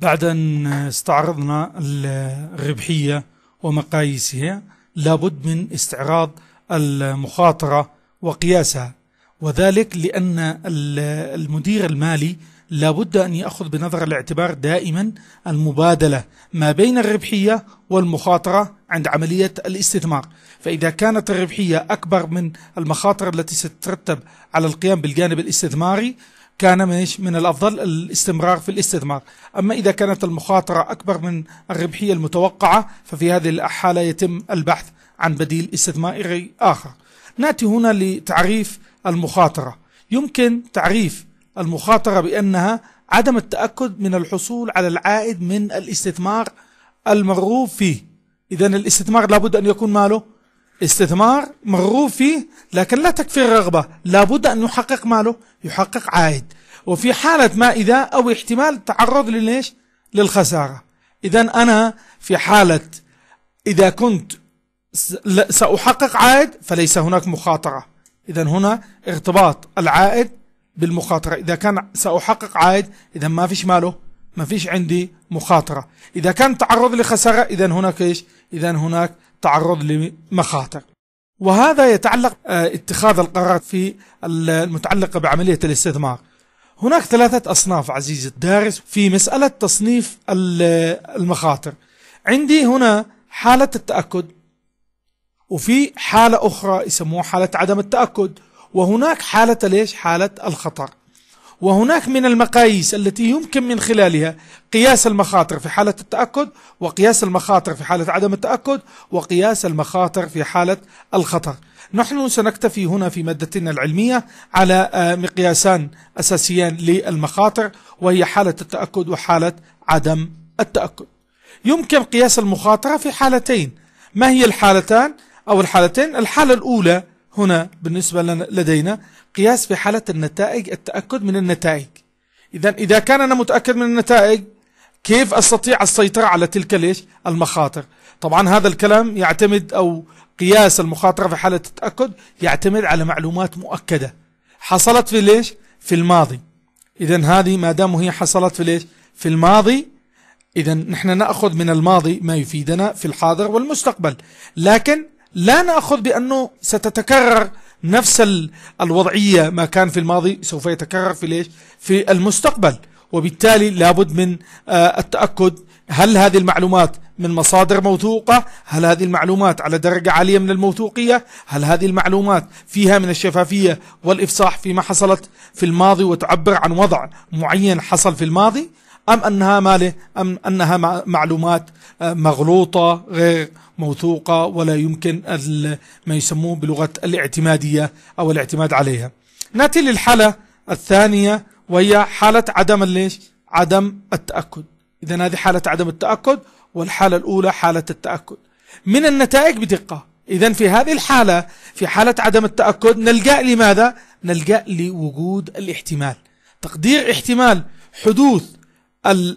بعد أن استعرضنا الربحية ومقاييسها لابد من استعراض المخاطرة وقياسها وذلك لأن المدير المالي لابد أن يأخذ بنظر الاعتبار دائما المبادلة ما بين الربحية والمخاطرة عند عملية الاستثمار فإذا كانت الربحية أكبر من المخاطر التي ستترتب على القيام بالجانب الاستثماري كان مش من الأفضل الاستمرار في الاستثمار أما إذا كانت المخاطرة أكبر من الربحية المتوقعة ففي هذه الحالة يتم البحث عن بديل استثماري آخر نأتي هنا لتعريف المخاطرة يمكن تعريف المخاطرة بأنها عدم التأكد من الحصول على العائد من الاستثمار المرغوب فيه إذا الاستثمار لابد أن يكون ماله استثمار مرغوب فيه لكن لا تكفي الرغبة لابد أن يحقق ماله يحقق عائد وفي حالة ما إذا أو احتمال تعرض لليش للخسارة إذا أنا في حالة إذا كنت سأحقق عائد فليس هناك مخاطرة إذا هنا ارتباط العائد بالمخاطرة إذا كان سأحقق عائد إذا ما فيش ماله ما فيش عندي مخاطرة إذا كان تعرض لخسارة إذا هناك إيش إذا هناك تعرض لمخاطر وهذا يتعلق آه، اتخاذ القرارات في المتعلقة بعملية الاستثمار هناك ثلاثة أصناف عزيز الدارس في مسألة تصنيف المخاطر عندي هنا حالة التأكد وفي حالة أخرى يسموها حالة عدم التأكد وهناك حالة ليش حالة الخطر وهناك من المقاييس التي يمكن من خلالها قياس المخاطر في حالة التأكد وقياس المخاطر في حالة عدم التأكد وقياس المخاطر في حالة الخطر نحن سنكتفي هنا في مادتنا العلمية على آه، مقياسان أساسيان للمخاطر وهي حالة التأكد وحالة عدم التأكد يمكن قياس المخاطرة في حالتين ما هي الحالتان أو الحالتين الحالة الأولى هنا بالنسبة لدينا قياس في حالة النتائج التأكد من النتائج إذا إذا كان أنا متأكد من النتائج كيف أستطيع السيطرة على تلك ليش المخاطر طبعا هذا الكلام يعتمد أو قياس المخاطرة في حالة التأكد يعتمد على معلومات مؤكدة حصلت في ليش في الماضي إذا هذه ما دام هي حصلت في ليش في الماضي إذا نحن نأخذ من الماضي ما يفيدنا في الحاضر والمستقبل لكن لا نأخذ بأنه ستتكرر نفس الوضعية ما كان في الماضي سوف يتكرر في ليش في المستقبل وبالتالي لابد من آه، التأكد هل هذه المعلومات من مصادر موثوقة هل هذه المعلومات على درجة عالية من الموثوقية هل هذه المعلومات فيها من الشفافية والإفصاح فيما حصلت في الماضي وتعبر عن وضع معين حصل في الماضي أم أنها ماله أم أنها معلومات آه، مغلوطة غير موثوقة ولا يمكن ما يسموه بلغة الاعتمادية أو الاعتماد عليها نأتي للحالة الثانية وهي حالة عدم ليش عدم التأكد إذا هذه حالة عدم التأكد والحالة الأولى حالة التأكد من النتائج بدقة إذا في هذه الحالة في حالة عدم التأكد نلجأ لماذا؟ نلجأ لوجود الاحتمال تقدير احتمال حدوث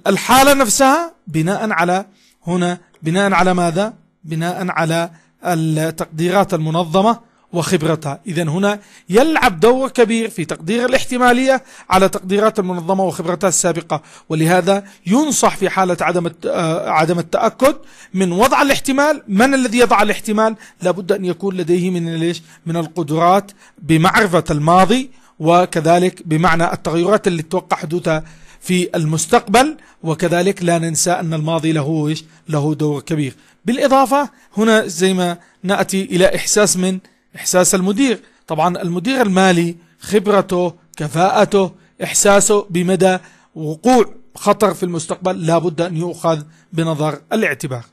الحالة نفسها بناء على هنا بناء على ماذا؟ بناء على التقديرات المنظمة وخبرتها إذا هنا يلعب دور كبير في تقدير الاحتمالية على تقديرات المنظمة وخبرتها السابقة ولهذا ينصح في حالة عدم آه، عدم التأكد من وضع الاحتمال من الذي يضع الاحتمال لابد أن يكون لديه من ليش من القدرات بمعرفة الماضي وكذلك بمعنى التغيرات اللي تتوقع حدوثها في المستقبل وكذلك لا ننسى أن الماضي له إيش له دور كبير بالإضافة هنا زي ما نأتي إلى إحساس من إحساس المدير طبعا المدير المالي خبرته كفاءته إحساسه بمدى وقوع خطر في المستقبل لابد أن يؤخذ بنظر الاعتبار